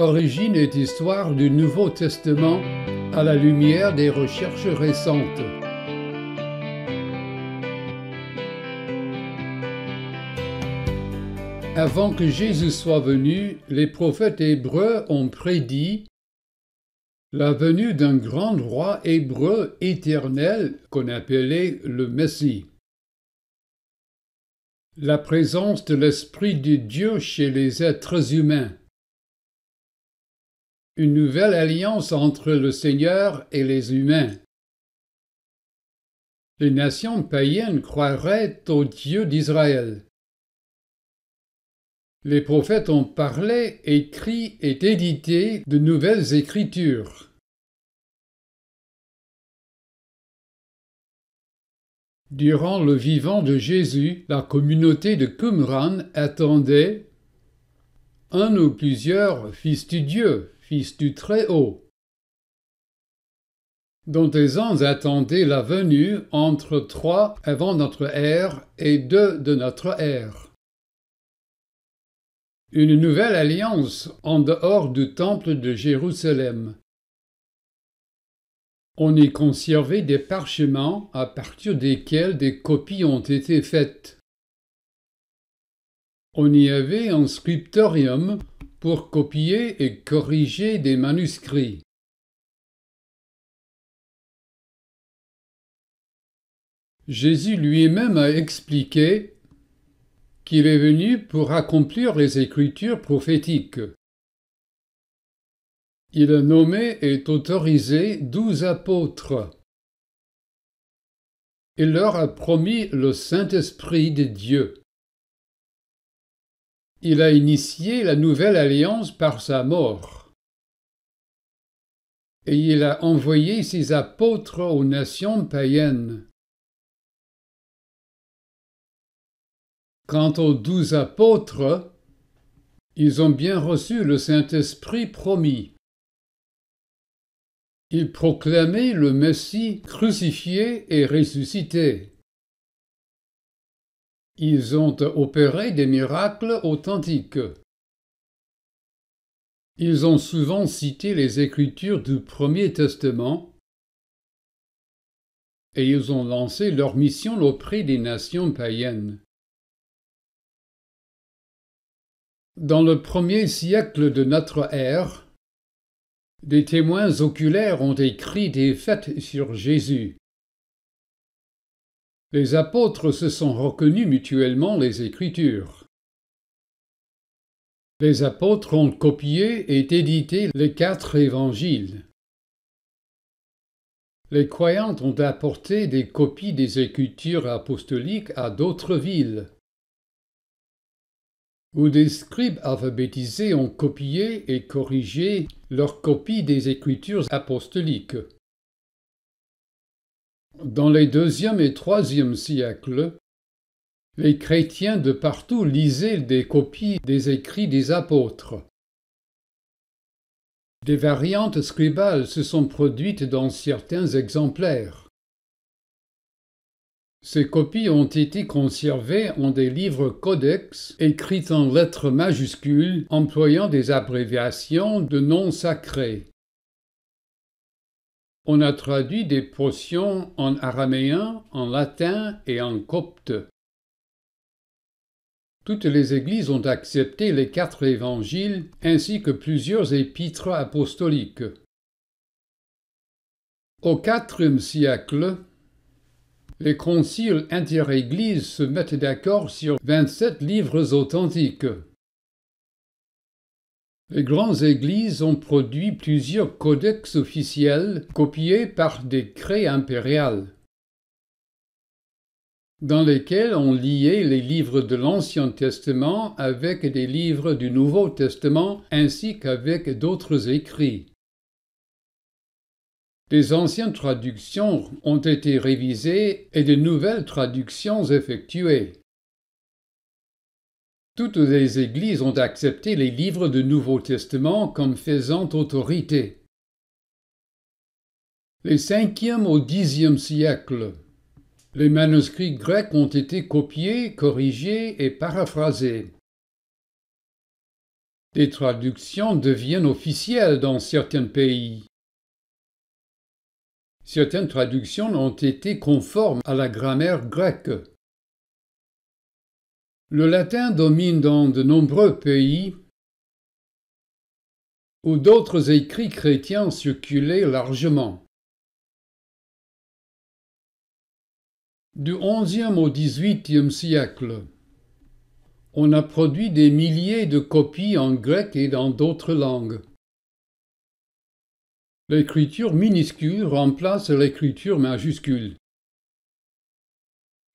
Origine et histoire du Nouveau Testament à la lumière des recherches récentes. Avant que Jésus soit venu, les prophètes hébreux ont prédit la venue d'un grand roi hébreu éternel qu'on appelait le Messie. La présence de l'Esprit de Dieu chez les êtres humains une nouvelle alliance entre le Seigneur et les humains. Les nations païennes croiraient au Dieu d'Israël. Les prophètes ont parlé, écrit et édité de nouvelles écritures. Durant le vivant de Jésus, la communauté de Qumran attendait un ou plusieurs fils du Dieu, fils du Très-Haut, dont les ans attendaient la venue entre trois avant notre ère et deux de notre ère. Une nouvelle alliance en dehors du temple de Jérusalem. On y conservait des parchemins à partir desquels des copies ont été faites. On y avait un scriptorium pour copier et corriger des manuscrits. Jésus lui-même a expliqué qu'il est venu pour accomplir les écritures prophétiques. Il a nommé et autorisé douze apôtres. et leur a promis le Saint-Esprit de Dieu. Il a initié la nouvelle alliance par sa mort. Et il a envoyé ses apôtres aux nations païennes. Quant aux douze apôtres, ils ont bien reçu le Saint-Esprit promis. Ils proclamaient le Messie crucifié et ressuscité. Ils ont opéré des miracles authentiques. Ils ont souvent cité les Écritures du Premier Testament et ils ont lancé leur mission auprès des nations païennes. Dans le premier siècle de notre ère, des témoins oculaires ont écrit des faits sur Jésus. Les apôtres se sont reconnus mutuellement les Écritures. Les apôtres ont copié et édité les quatre évangiles. Les croyants ont apporté des copies des Écritures apostoliques à d'autres villes, où des scribes alphabétisés ont copié et corrigé leurs copies des Écritures apostoliques. Dans les deuxième et troisième siècles, les chrétiens de partout lisaient des copies des écrits des apôtres. Des variantes scribales se sont produites dans certains exemplaires. Ces copies ont été conservées en des livres codex écrits en lettres majuscules employant des abréviations de noms sacrés. On a traduit des potions en araméen, en latin et en copte. Toutes les églises ont accepté les quatre évangiles ainsi que plusieurs épîtres apostoliques. Au IVe siècle, les conciles inter-églises se mettent d'accord sur 27 livres authentiques. Les grandes églises ont produit plusieurs codex officiels copiés par décret impérial, dans lesquels on liait les livres de l'Ancien Testament avec des livres du Nouveau Testament ainsi qu'avec d'autres écrits. Des anciennes traductions ont été révisées et de nouvelles traductions effectuées. Toutes les Églises ont accepté les livres du Nouveau Testament comme faisant autorité. Les 5 au dixième e siècle, les manuscrits grecs ont été copiés, corrigés et paraphrasés. Des traductions deviennent officielles dans certains pays. Certaines traductions ont été conformes à la grammaire grecque. Le latin domine dans de nombreux pays où d'autres écrits chrétiens circulaient largement. Du XIe au XVIIIe siècle, on a produit des milliers de copies en grec et dans d'autres langues. L'écriture minuscule remplace l'écriture majuscule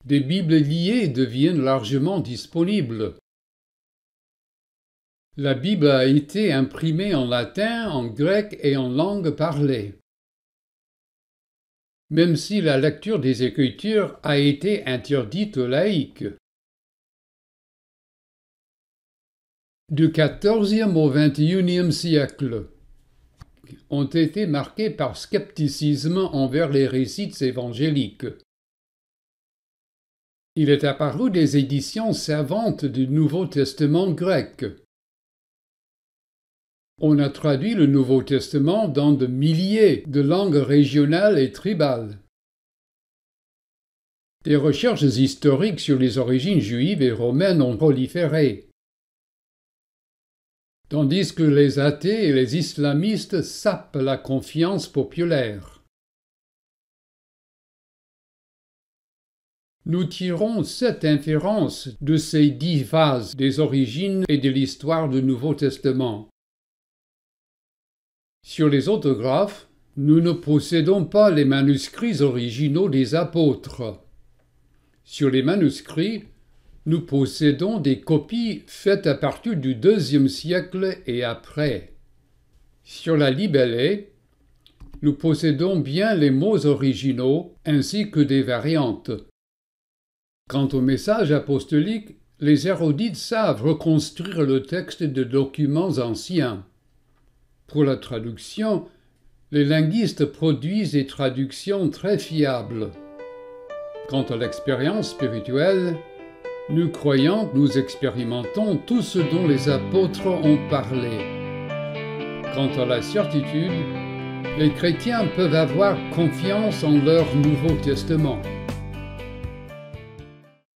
des Bibles liées deviennent largement disponibles. La Bible a été imprimée en latin, en grec et en langue parlée. Même si la lecture des Écritures a été interdite aux laïcs. Du XIVe au XXIe siècle ont été marqués par scepticisme envers les récits évangéliques. Il est apparu des éditions savantes du Nouveau Testament grec. On a traduit le Nouveau Testament dans de milliers de langues régionales et tribales. Des recherches historiques sur les origines juives et romaines ont proliféré, tandis que les athées et les islamistes sapent la confiance populaire. Nous tirons cette inférence de ces dix vases des origines et de l'histoire du Nouveau Testament. Sur les autographes, nous ne possédons pas les manuscrits originaux des apôtres. Sur les manuscrits, nous possédons des copies faites à partir du deuxième siècle et après. Sur la libellée, nous possédons bien les mots originaux ainsi que des variantes. Quant au message apostolique, les érodites savent reconstruire le texte de documents anciens. Pour la traduction, les linguistes produisent des traductions très fiables. Quant à l'expérience spirituelle, nous croyons nous expérimentons tout ce dont les apôtres ont parlé. Quant à la certitude, les chrétiens peuvent avoir confiance en leur Nouveau Testament.